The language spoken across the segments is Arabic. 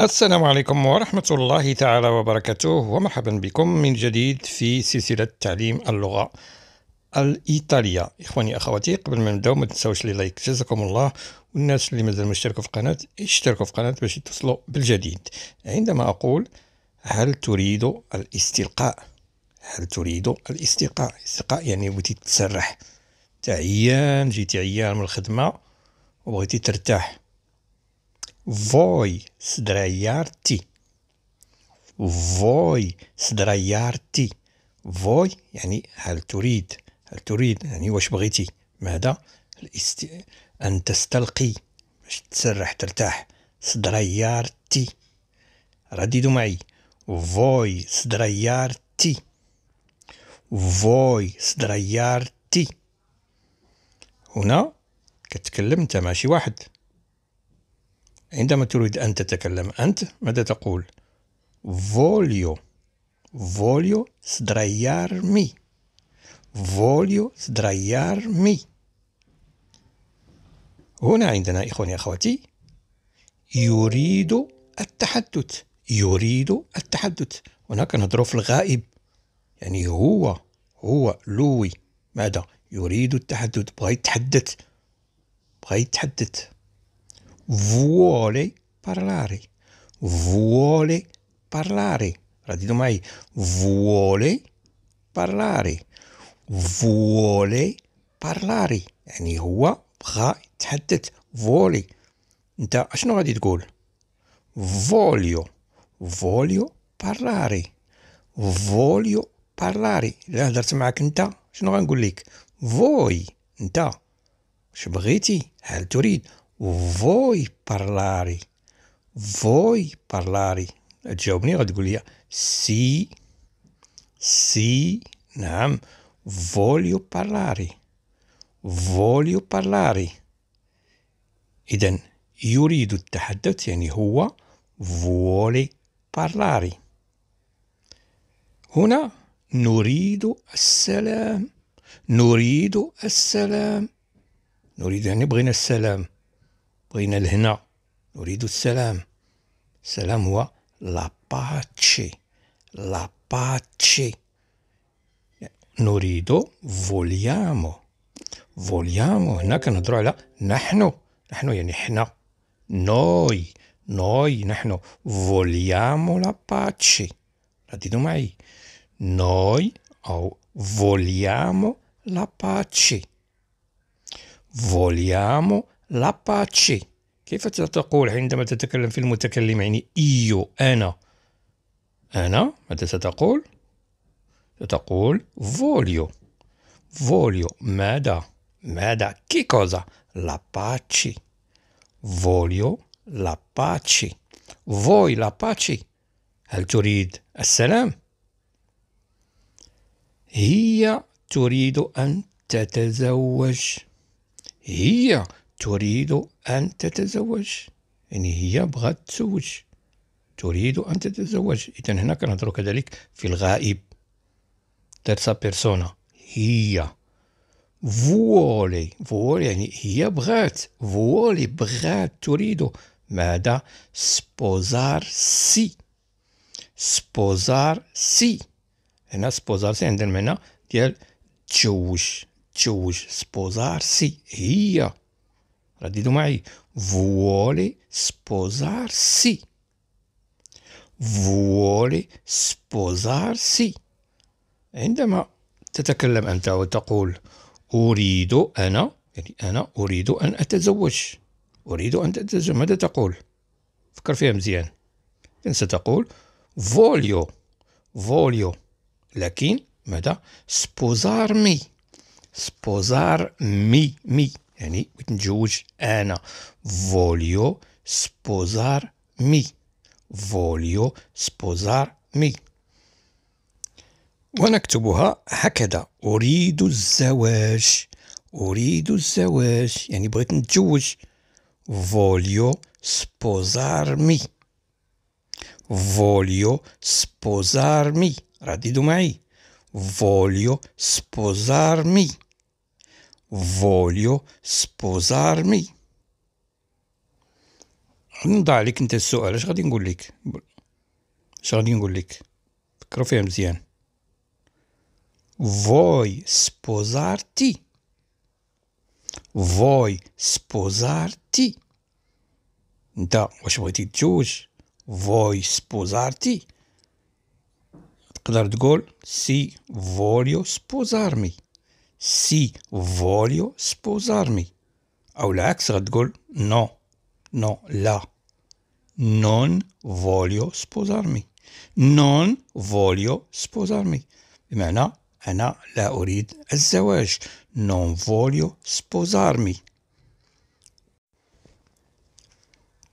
السلام عليكم ورحمة الله تعالى وبركاته ومرحبا بكم من جديد في سلسلة تعليم اللغة الإيطالية إخواني أخواتي قبل ما نبداو ما تنساوش لي لايك جزاكم الله والناس اللي مازال مشتركوا في القناة اشتركوا في القناة باش يتصلوا بالجديد عندما أقول هل تريد الاستلقاء هل تريد الاستلقاء استلقاء يعني بغيتي تسرح تعيان جيتي عيان من الخدمة وبغيتي ترتاح voi sdraiarti voi sdraiarti voi يعني هل تريد هل تريد يعني واش بغيتي ماذا الاست... أن تستلقي باش تسرح ترتاح سدريارتي رددوا معي فوي سدريارتي فوي سدريارتي هنا كتكلم انت ماشي واحد عندما تريد أن تتكلم أنت ماذا تقول؟ فوليو فوليو مي فوليو مي هنا عندنا إخواني أخواتي يريد التحدث يريد التحدث هنا كنهضروا في الغائب يعني هو هو لوي ماذا يريد التحدث بغى يتحدث بغى يتحدث vuole parlare, vuole parlare, radito mai, vuole parlare, vuole parlare يعني هو بغا يتحدث فولي انت اشنو غادي تقول فوليو فوليو بارلاري فوليو بارلاري الا هدرت معاك انت شنو غنقول لك فوي انت اش بغيتي هل تريد voi parlare voi parlare تجاوبني غتقول لي سي سي نعم فوليو بارلاري فوليو بارلاري إذا يريد التحدث يعني هو فولي بارلاري هنا نريد السلام نريد السلام نريد يعني بغينا السلام بغينا الهنا نريد السلام السلام هو لا باتشي لا باتشي نريد فوليامو فوليامو هنا كنهضروا على نحن نحن يعني حنا نوي نوي نحن فوليامو لا باتشي رددوا معي نوي أو vogliamo la pace. Vogliamo لاباتشي كيف تقول عندما تتكلم في المتكلم يعني إيو أنا أنا ماذا ستقول؟ ستقول فوليو فوليو ماذا؟ ماذا؟ كي كوزا؟ لاباتشي فوليو لاباتشي فوي لاباتشي هل تريد السلام؟ هي تريد أن تتزوج هي تريد أن تتزوج يعني هي بغات تتزوج تريد أن تتزوج إذا هنا كنهضرو كذلك في الغائب تيرسا بيرسونا هي فولي فولي يعني هي بغات فولي بغات تريد ماذا سبوزار سي سبوزار سي هنا سبوزار سي عندنا المعنى ديال تزوج تزوج سبوزار سي هي فوالي mai vuole sposarsi. Vuole sposarsi. عندما تتكلم أنت وتقول أريد أنا يعني أنا أريد أن أتزوج أريد أن أتزوج ماذا تقول؟ فكر فيها مزيان ستقول فوليو فوليو لكن ماذا؟ سبوزار مي سبوزار مي مي يعني بغيت نتزوج انا فوليو سبوزار مي فوليو سبوزار مي ونكتبها هكذا أريد الزواج أريد الزواج يعني بغيت نتزوج فوليو سبوزار مي فوليو سبوزار مي رددوا معي فوليو سبوزار مي voglio sposarmi نضع عليك انت السؤال اش غادي نقول لك اش غادي نقول لك فكروا فيها مزيان voi sposarti voi sposarti انت واش بغيتي تجوج voi sposarti تقدر تقول سي voglio sposarmi سي فوليو سبوزارمي او العكس غتقول نو نو لا نون فوليو سبوزارمي نون فوليو سبوزارمي بمعنى انا لا اريد الزواج نون فوليو سبوزارمي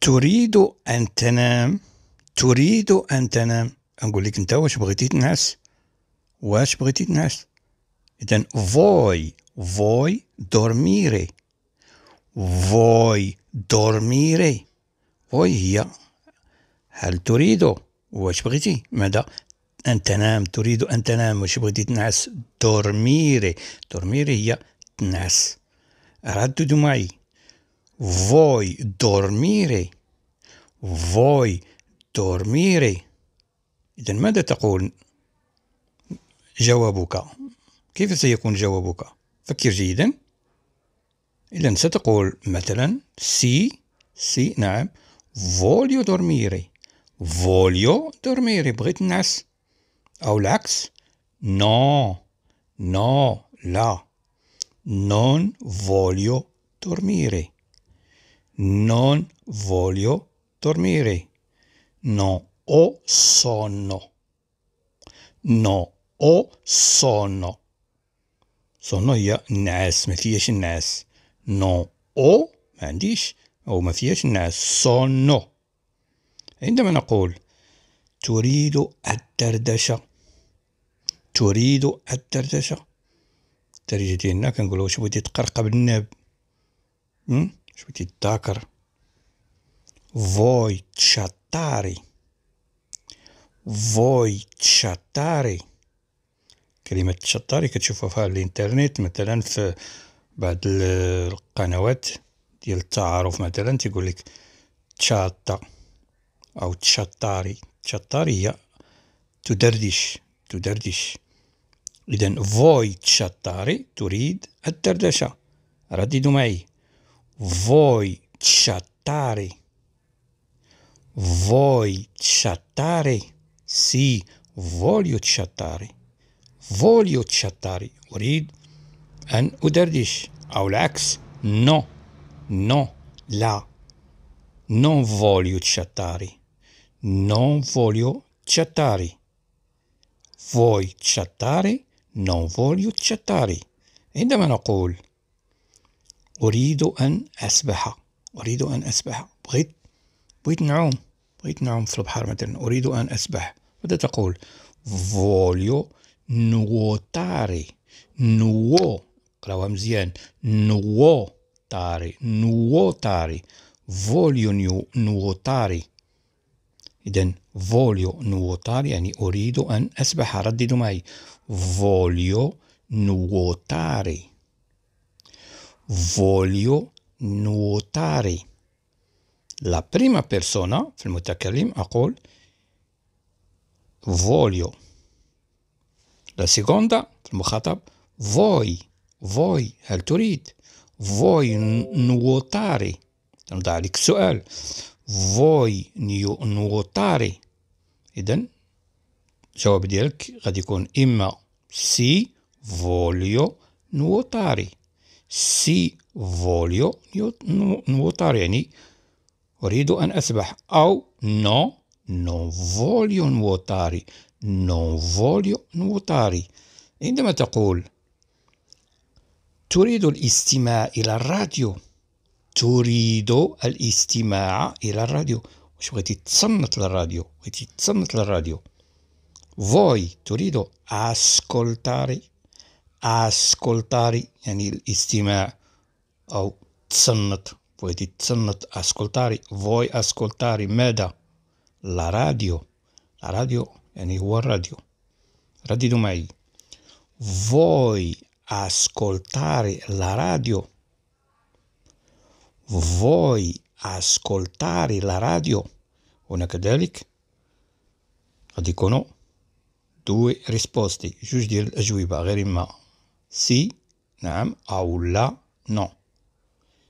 تريد ان تنام تريد ان تنام نقول لك انت واش بغيتي تنعس واش بغيتي تنعس Then voi, voi dormire. Voi dormire. Voi هي هل تريد واش بغيتي ماذا أن تنام تريد أن تنام واش بغيتي تنعس دورميري دورميري هي تنعس رددوا معي فوي دورميري فوي دورميري إذا ماذا تقول جوابك كيف سيكون جوابك؟ فكر جيدا إذا ستقول مثلا سي سي نعم فوليو دورميري فوليو دورميري بغيت نعس أو العكس نو نو لا نون فوليو دورميري نون فوليو دورميري نو او سونو نو او سونو صونو هي النعاس ما فيهاش النعاس نو او ما عنديش او ما فيهاش النعاس صونو عندما نقول تريد الدردشة تريد الدردشة الدرجة ديالنا كنقول واش بغيتي تقرقب بالناب واش بغيتي تذاكر فوي chattare فوي chattare كلمة شطاري كتشوفوها في الانترنت مثلا في بعض القنوات ديال التعارف مثلا تيقول لك تشاطة أو تشطاري تشطاري هي تدردش تدردش إذا فوي تشطاري تريد الدردشة رددوا معي فوي تشطاري فوي تشطاري سي فوليو تشطاري فوليو تشطاري أريد أن أدردش أو العكس نو نو لا نون فوليو تشطاري نون فوليو تشطاري فوي تشطاري نون فوليو تشطاري عندما نقول أريد أن أسبح أريد أن أسبح بغيت بغيت نعوم بغيت نعوم في البحر مثلا أريد أن أسبح ماذا تقول فوليو nuotare, nuo, klauhamzien, nuotare, nuotare, voglio nu, nuotare. إذا voglio nuotare يعني أريد أن أسبح di domai, voglio nuotare voglio nuotare la prima persona في المتكلم أقول voglio La seconda, المخاطب voi, voi, هل تريد؟ voi nuotare نضع عليك السؤال voi nuotare إذن الجواب ديالك غادي يكون إما سي فوليو nuotare سي فوليو nuotare يعني أريد أن أسبح أو نو نو فوليو nuotare non voglio nuotare عندما تقول تريد الاستماع إلى الراديو تريد الاستماع إلى الراديو واش بغيتي تصنت للراديو بغيتي تصنت للراديو فوي تريد ascoltare ascoltare يعني الاستماع أو تصنت بغيتي تصنت ascoltare فوي ascoltare ماذا لا راديو لا راديو يعني هو الراديو رددوا معي voi ascoltare la radio voi ascoltare la radio هنا كذلك غادي يكونوا دو ريسبوستي جوج ديال الاجوبه غير اما سي نعم او لا نو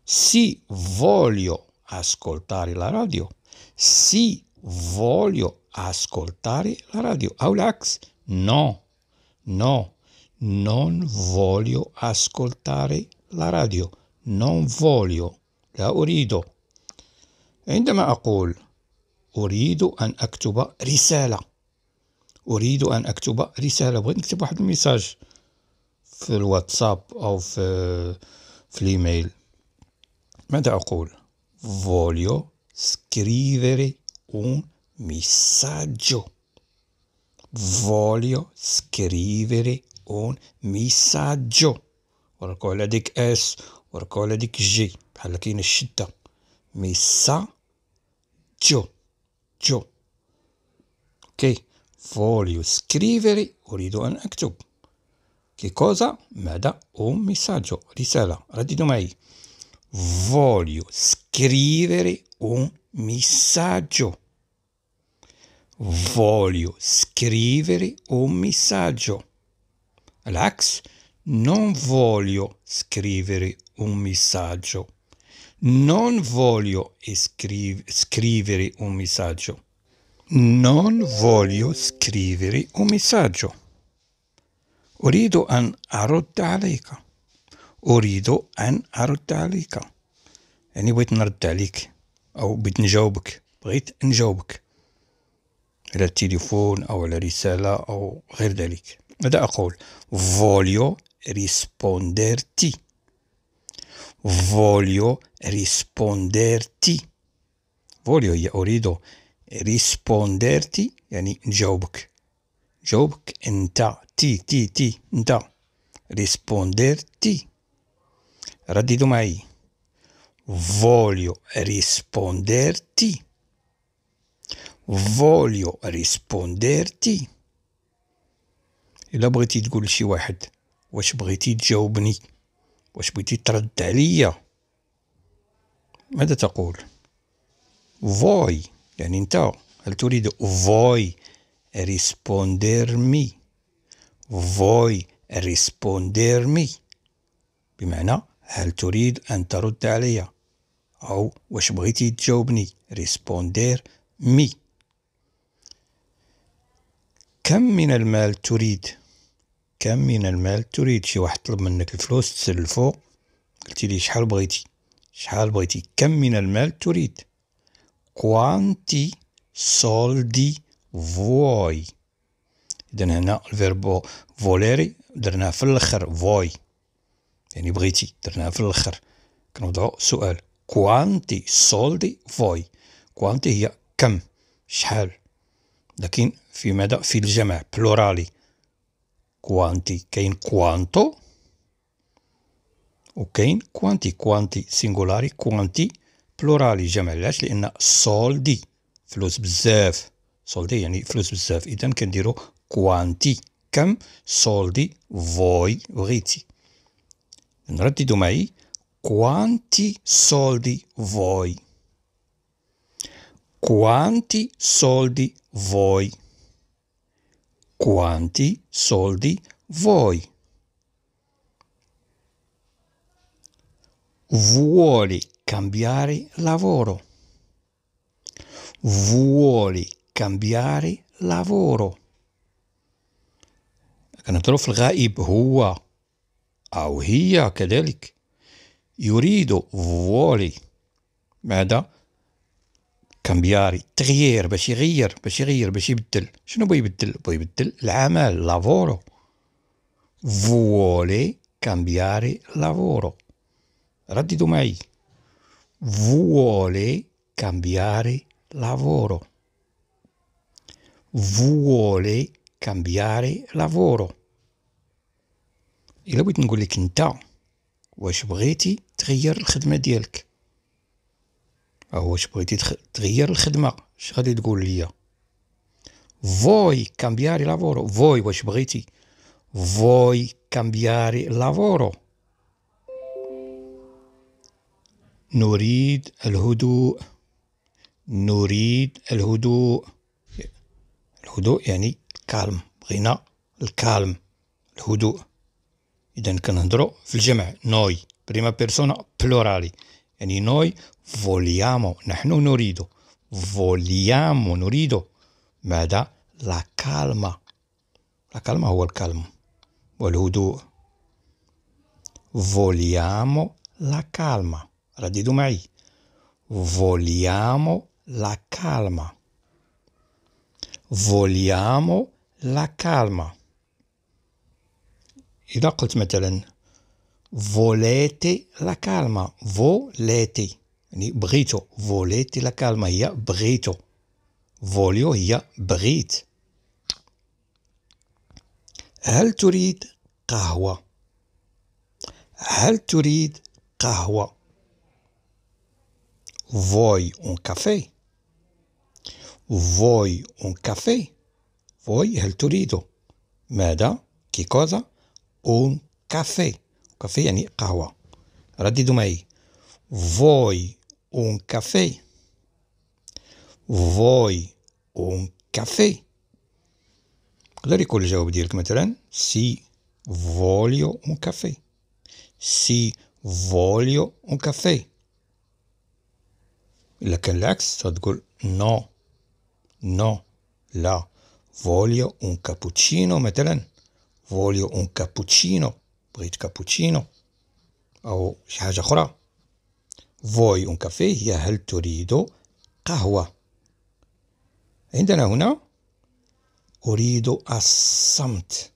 سي voglio ascoltare la radio سي voglio ascoltare la radio, Aulax, No, no, non voglio ascoltare la radio, non voglio, لا أريد. عندما أقول أريد أن أكتب رسالة أريد أن أكتب رسالة بغيت نكتب واحد الميساج في الواتساب أو في في الإيميل ماذا أقول؟ فوليو سكريفري أون messaggio. Voglio scrivere un messaggio. Ora quella di S, ora quella di G, alla كاين الشده ميسا جو جو اوكي okay. voglio scrivere اريد ان che cosa ماذا un messaggio Risella, رددوا mai. voglio scrivere un messaggio voglio scrivere un messaggio. Relax, non voglio scrivere un messaggio. Non voglio scriv scrivere un messaggio. Non voglio scrivere un messaggio. أريد أن أرد عليك. أريد أن أرد عليك. يعني بغيت bit njobuk. أو njobuk. إلى التليفون أو على رسالة أو غير ذلك ماذا أقول voglio risponderti voglio risponderti voglio هي أريد risponderti يعني نجاوبك جاوبك أنت تي تي تي أنت risponderti رددوا معي voglio risponderti voglio risponderti إلا بغيتي تقول لشي واحد واش بغيتي تجاوبني واش بغيتي ترد عليا ماذا تقول فوي يعني انت هل تريد فوي مي فوي مي بمعنى هل تريد أن ترد عليا أو واش بغيتي تجاوبني ريسبوندير مي كم من المال تريد كم من المال تريد شي واحد طلب منك الفلوس تسلفو الفوق قلتي شحال بغيتي شحال بغيتي كم من المال تريد كوانتي سولدي فوي اذا هنا الفيربو فوليري درناه في الاخر فوي يعني بغيتي درناه في الاخر كنوضعو سؤال كوانتي سولدي فوي كوانتي هي كم شحال لكن fil-ġemeħ, plurali. Quanti, kejn kwanto u kejn quanti, quanti, singolari, quanti, plurali ġemellax li inna soldi, flus bżef, soldi jani flus bżef, idem kien diru kwanti, kem soldi voi In Nraddidu mej, quanti soldi voi. Quanti soldi voi? Quanti soldi vuoi? Vuoi cambiare lavoro? Vuoi cambiare lavoro? كان الظروف الغائب هو أو هي كذلك يريد فولي ماذا كامبياري تغيير باش يغير باش يغير باش يبدل شنو بغى يبدل بغى يبدل العمل لافورو vuole كامبياري لافورو رددوا معي vuole كامبياري لافورو vuole كامبياري لافورو الا بغيت نقول لك انت واش بغيتي تغير الخدمه ديالك واش بغيتي تغير الخدمه اش غادي تقول ليا فوي كامبياري لافورو فوي واش بغيتي فوي كامبياري لافورو نريد الهدوء نريد الهدوء الهدوء يعني كالم بغينا الكالم الهدوء اذا كنهضروا في الجمع نوي بريما بيرسونا بلورالي يعني نوي vogliamo, نحن نريد vogliamo, نريد ماذا؟ la calma la calma o هو الكلم والهدوء vogliamo la calma رددوا mai. vogliamo la calma vogliamo la calma إذا قلت مثلا volete la calma volete يعني بغيتو فوليتي لا كالما هي بغيتو فوليو هي بغيت هل تريد قهوة هل تريد قهوة فوي اون كافي فوي اون كافي فوي هل تريد ماذا كي كوزا اون كافي كافي يعني قهوة رددوا معي فوي un café. Voy un café. يقدر يكون الجواب ديالك مثلا Si voglio un café. Si voglio un café. إلا كان العكس تقول نو no. نو no. la voglio un cappuccino مثلا voglio un cappuccino بغيت كابوتشينو أو شي حاجة أخرى Voy un café هي هل تريد قهوة عندنا هنا أريد الصمت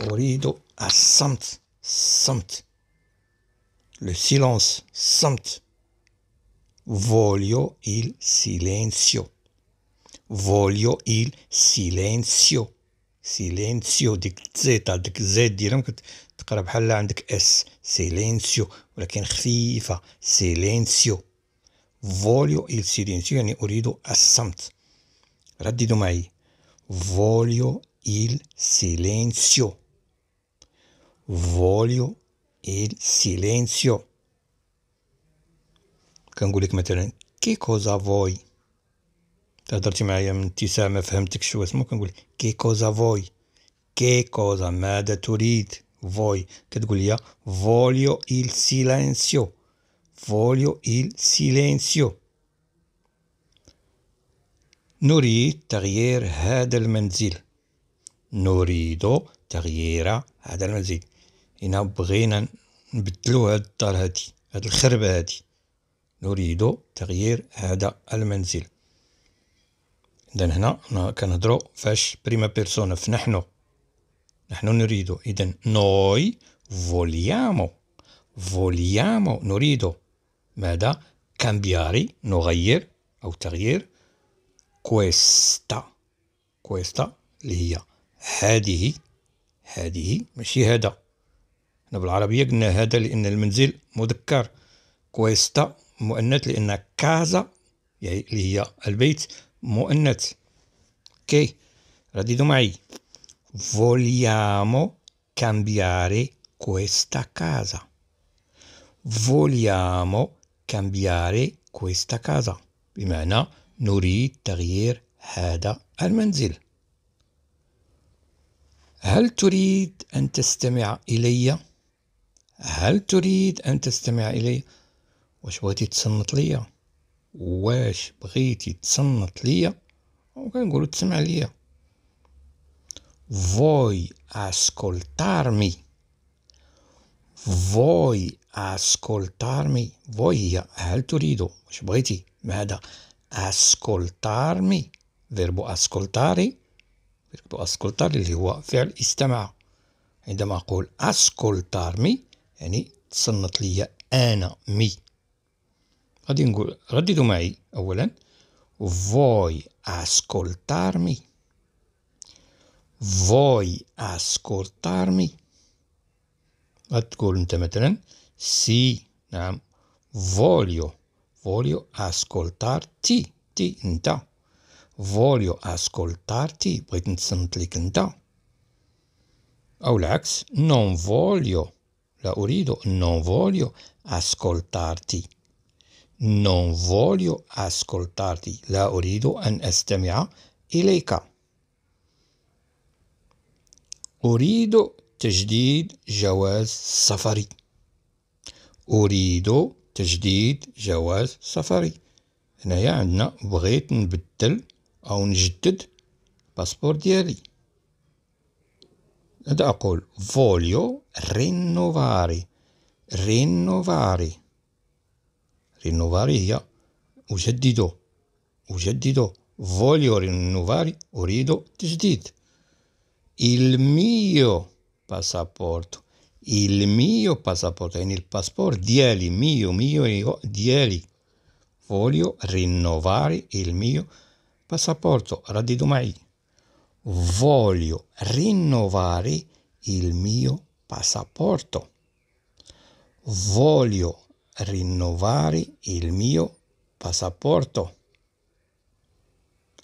أريد الصمت صمت le silence Samt. »« voglio il silenzio voglio il silenzio silenzio ديك زيتا تقرا بحال عندك اس سيلينسيو ولكن خفيفه سيلينسيو فوليو إل سيلينسيو يعني أريد الصمت رددوا معي فوليو إل سيلينسيو فوليو إل سيلينسيو كنقول لك مثلا كي كوزا فوي تهضرتي معايا من ما فهمتك شو اسمه كنقول كي كوزا فوي كي كوزا ماذا تريد فوي كتقول لي فوليو il silenzio فوليو il silenzio نريد تغيير هذا المنزل نريد تغيير هذا المنزل هنا بغينا نبدلو هاد الدار هادي هاد الخربة هادي نريد تغيير هذا المنزل اذا هنا كنهضرو فاش بريما بيرسونا فنحنو نحن نريد إذا نوي فوليامو فوليامو نريد ماذا كامبياري نغير أو تغيير كويستا كويستا اللي هي هذه هذه ماشي هذا احنا بالعربية قلنا هذا لأن المنزل مذكر كويستا مؤنث لأن كازا يعني اللي هي البيت مؤنث كي رددوا معي vogliamo cambiare questa casa. Vogliamo cambiare questa casa. بمعنى نريد تغيير هذا المنزل. هل تريد أن تستمع إلي؟ هل تريد أن تستمع إلي؟ واش بغيتي تصنت ليا؟ واش بغيتي تصنت ليا؟ وكنقولو تسمع ليا. voi ascoltarmi voi ascoltarmi voi هي هل تريد مش بغيتي ماذا ascoltarmi verbo ascoltare verbo ascoltare اللي هو فعل استمع عندما أقول ascoltarmi يعني تصنت لي أنا مي غادي نقول رددوا معي أولا voi ascoltarmi voi ascoltarmi? Ascoltametenen, eh? sì, nam, voglio, voglio ascoltarti, ti, inta. Voglio ascoltarti, britensentlicenta. Aulax, oh, non voglio, la urido, non voglio ascoltarti. Non voglio ascoltarti, la urido an estemia, ileca. أريد تجديد جواز سفري أريد تجديد جواز سفري هنايا عندنا بغيت نبدل أو نجدد الباسبور ديالي هذا أقول فوليو رينوفاري رينوفاري رينوفاري هي أجدد أجدد فوليو رينوفاري أريد تجديد il mio passaporto, il mio passaporto, en el passaporto dieli, mio, mio, io, dieli. Voglio rinnovare il mio passaporto, radito mai. Voglio rinnovare il mio passaporto. Voglio rinnovare il mio passaporto.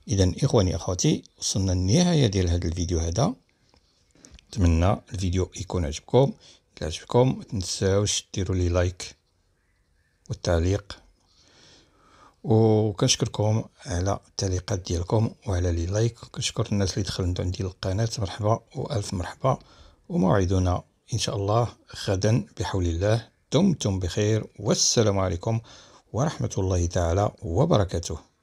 إذا إخواني أخواتي وصلنا للنهاية ديال هذا الفيديو هذا نتمنى الفيديو يكون عجبكم كعجبكم عجبكم ما تنساوش ديروا لي لايك والتعليق وكنشكركم على التعليقات ديالكم وعلى لي لايك كنشكر الناس اللي دخلوا عندي القناه مرحبا والف مرحبا وموعدنا ان شاء الله غدا بحول الله دمتم بخير والسلام عليكم ورحمه الله تعالى وبركاته